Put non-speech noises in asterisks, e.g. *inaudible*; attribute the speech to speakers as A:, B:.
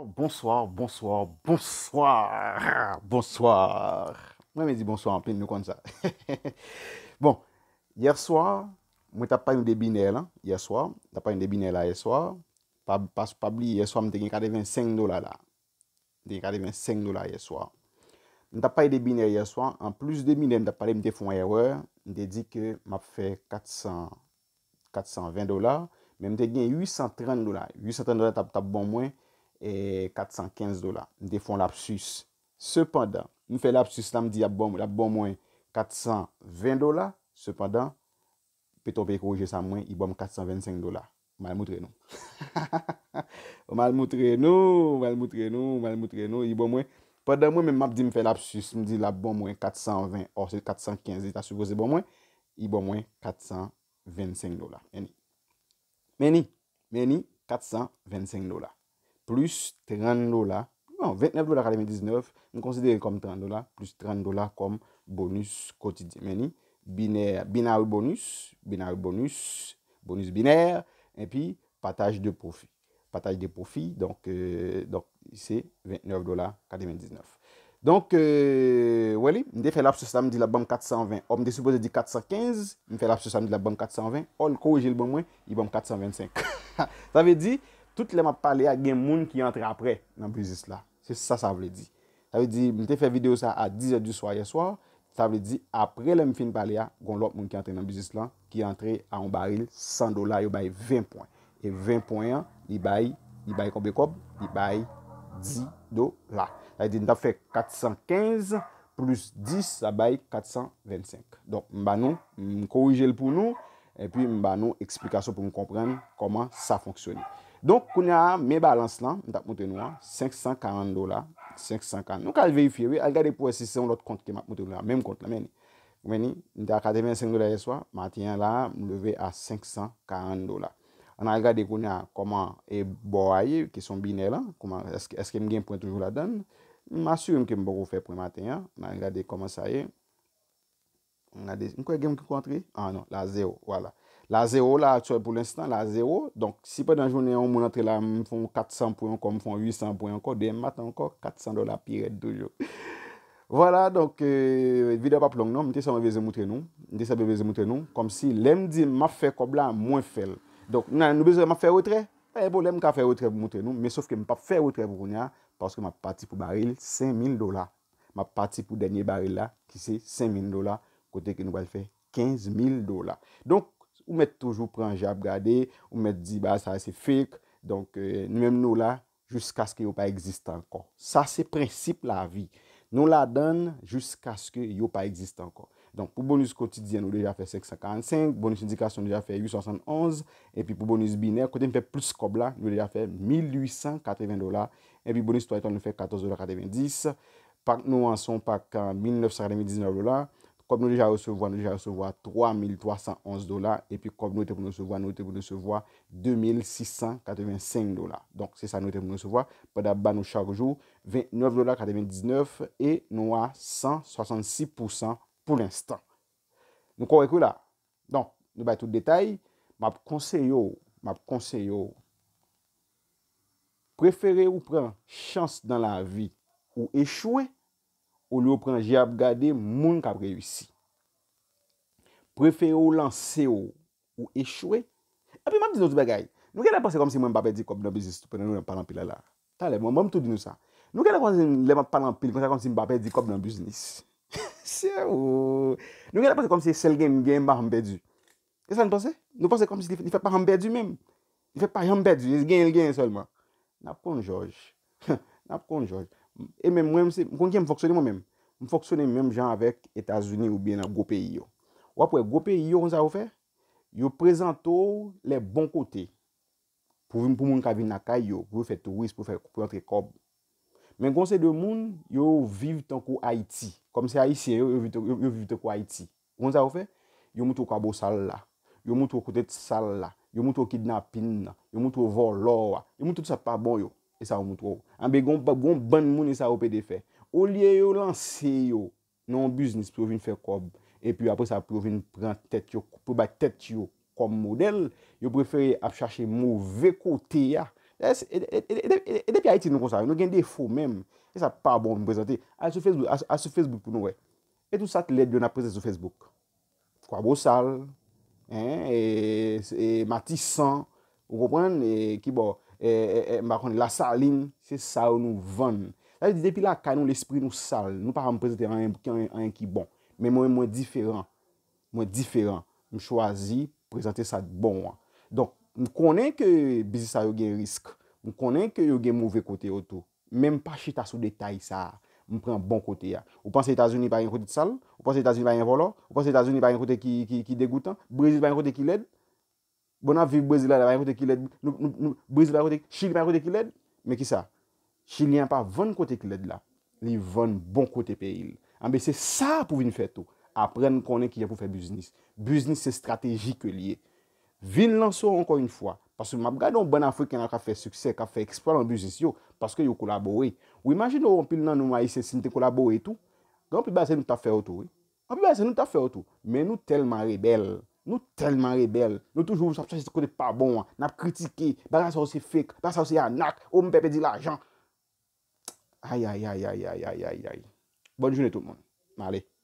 A: Oh, bonsoir, bonsoir, bonsoir, bonsoir Mwen mwen di bonsoir anpil nou kon sa Bon, yerswa mwen tapay nou debine la Yerswa, tapay nou debine la yerswa Pabli yerswa mwen te genye kade 25 dola la Te genye kade 25 dola yerswa Mwen tapay debine yerswa An plus de mine mwen te pale mwen te fwenye wè Mwen te di ke map fe 400, 420 dola Mwen te genye 830 dola 830 dola tap bon mwen e 415 dola. Mde fon lap sus. Sepadan, mfe lap sus, la mdi la bon, bon mwen 420 dola. Sepadan, peton vek roje sa mwen, i bon mwen 425 dola. Mal moutre nou. *laughs* Mal moutre nou, mal moutre nou, mal moutre nou, i bon mwen. Sepadan mwen, mme mabdi mfe lap sus, mdi la bon mwen 420, or se 415, ita souvo se bon mwen, i bon mwen 425 dola. Meni, meni, meni, 425 dola. Plus 30 dola. Non, 29 dola kade men 19. Ni konsidere kom 30 dola. Plus 30 dola kom bonus koti di meni. Binar bonus. Binar bonus. Bonus binar. Euh, en pi pataj de profi. Pataj de profi. Donk, donk, se euh, 29 dola kade men 19. Donk, wali, mi de fe lap se sam di la ban 420. Om de se pose di 415. Mi fe lap se sam di la ban 420. Om korje li ban mwen, li ban 425. Sa ve di... tout lem ap pale a gen moun ki y entre apre nan buzis la. Se sa sa vle di. Sa vle di, mwen te fe video sa a 10 a 2 swa ye swa, sa vle di, apre lem fin pale a, gon lop moun ki y entre nan buzis la, ki y entre a un baril 100 dola, yo bay 20 poin. E 20 poin, y bay, y bay kobbe kobbe, y bay 10 dola. Sa vle di, mwen te fe 415 plus 10, sa bay 425. Don, mwen ba nou korije l pou nou, e pi mwen ba nou eksplikasyon pou mwen kompren koman sa fonksyoni. Donk kounya a, me balans lan, mwen tak mwote nou a, 540 dola, 540. Nou kal veyifiye we, al gade pou e 600 lout kont ki mwote nou a, menm kont la, meni. Mweni, mweni, akade 25 dola ye swa, matenyan la, mwen leve a 540 dola. An al gade kounya a, koman e bo a ye, ki son bine la, koman, eske mgen pou en toujou la den, mman sure mke mbo pou fe pou en matenyan, an al gade koman sa ye, mwen gade, mkwe gen mke kontri? An ah nou, la zero, wala. La 0 la atyol pou l'instant, la 0. Donk, si pa dan jounen yon moun atre la, m foun 400 pou yon kon, m foun 800 pou yon kon, dem mat ankon, 400 dola piret dojo. Vola, donk, euh, vide pa plong non, m te sa m wese moutre nou. M te sa be wese moutre nou. Kom si, lem di ma fe kobla mwen fel. Donk, nan nou beze ma fe wotre, e bo lem ka fe wotre moutre nou, me sof ke m pa fe wotre pou koun ya, porske ma pati pou baril 5.000 dola. Ma pati pou denye baril la, ki se 5.000 dola, kote ki nou wale fe 15.000 dola. Ou mèd toujou pranj ap gade, ou mèd di ba sa se fèk. Donk nou euh, mèm nou la, jousk aske yo pa eksiste ankon. Sa se prinsip la vi. Nou la dan jousk aske yo pa eksiste ankon. Donk pou bonus koutidien nou lèja fè 545, bonus indikasyon nou lèja fè 871, epi pou bonus binèr, kote mè fè plus kob la, nou lèja fè 1880 dola, epi bonus toiton nou fè 1480 dola, pak nou anson pak 1919 dola, Kob nou dija recevo, nou dija recevo a 3,311 dolar. Epi, kob nou tep nou recevo, nou tep nou recevo a 2,685 dolar. Donk, se sa nou tep nou recevo a, poda ba nou chak jou, 29 dolar 99, e nou a 166% pou l'instant. Nou korekou la. Donk, nou bay tout detay. Mab konseyo, mab konseyo. Prefere ou pren chans dan la vi ou echoue, Ou lou pranje ap gade, moun ka preyousi. Prefe ou lanse ou, ou echwe. Ape mw ap di nou soube gaye. Nou gen ap pase kom se mwen mbapè di kob nan biznis, pou nan nou yon palampil ala. Talè, mwen mw ap tout di nou sa. Nou gen ap konse le mbap palampil, konse kom se mwen mbapè di kob nan biznis. *laughs* Se ou. Nou gen ap pase kom se sel gen mgen mba mbè di. Kesa nou pase? Nou pase kom se li fè pa mbè di mèm. Li fè pa yon mbè di, li gen yon gen solman. Nap kon jorge. *laughs* Nap kon jorge. E men mwen mwen mwen se, mwen kwen ke mwen foksone mwen men, mwen foksone mwen mwen jnan avèk Etasouni ou bien nan go peyi yo. Ou apwè, go peyi yo, kon sa ou fe? Yo prezento le bon kote, pou mwen kavin na kaj yo, pou mwen fet touis, pou mwen tre kob. Men gwanse de moun, yo viv tan ko Haiti, kom se Haiti, yo viv tan ko Haiti. Kon sa ou fe? Yo moutou kabosalla, yo moutou koutet salla, yo moutou kidnapin, yo moutou volora, yo moutou sa papon yo. E sa ou moutrou. Ambe ah, goun ban moun e sa ou pe defè. O liye yo lansè yo. Non bisnis pou vin fè kob. E pi apre sa pou vin pran tèt yo. Pou bay tèt yo kom model. Yo preferè ap chache mouvè kote ya. E depi a iti nou konsa. Nou gen defo mèm. E sa pa bon mou prezante. A sou Facebook nou we. E tout sat led yo naprese sou Facebook. Fwa bo sal. E matisan. Ou repren, e ki bo, e, e, mba kon, la salin, se sal nou van. La, di depi la kanon, l'esprit nou sal. Nou pa pa m prezente an yon ki bon. Men mwen mwen diferan. Mwen diferan. Mwen chwazi prezente sa bon. Don, m konen ke bizisa yo gen risk. M konen ke yo gen mouve kote o to. Men m pa chita sou detay sa. M pren bon kote ya. Ou panse Etasouni pa yon kote sal. Ou panse Etasouni pa yon volor. Ou panse Etasouni pa yon kote ki degoutan. Brezite pa yon kote ki led. Bona vi Brezila la man yon kote ki led, Brezila yon kote, Chile man yon kote ki led, me ki sa? Chile yon pa van kote ki led la, li van bon kote pe il. Ambe se sa pou vin fè tou, apren konen ki yon pou fè biznis. Biznis se strategik liye. Vin lan sou ankon yon fwa, pasou mab gade yon ban Afrika yon a ka fè suksè, ka fè eksploit lan biznis yo, paske yo kolabowe. Ou imagine yon anpil nan nou ma yise sin te kolabowe tou, gan pi base nou ta fè otou. Gan pi base nou ta fè otou, men nou telman rebel. Nou telman rebel. Nou toujou sòp sòp se te kote pa bon. Nap kritiki. Bara sa osi fik. Bara sa osi yanak. Ou mpepe di la jan. Ay ay ay ay ay ay ay. Bonne jouni tout moun. Male.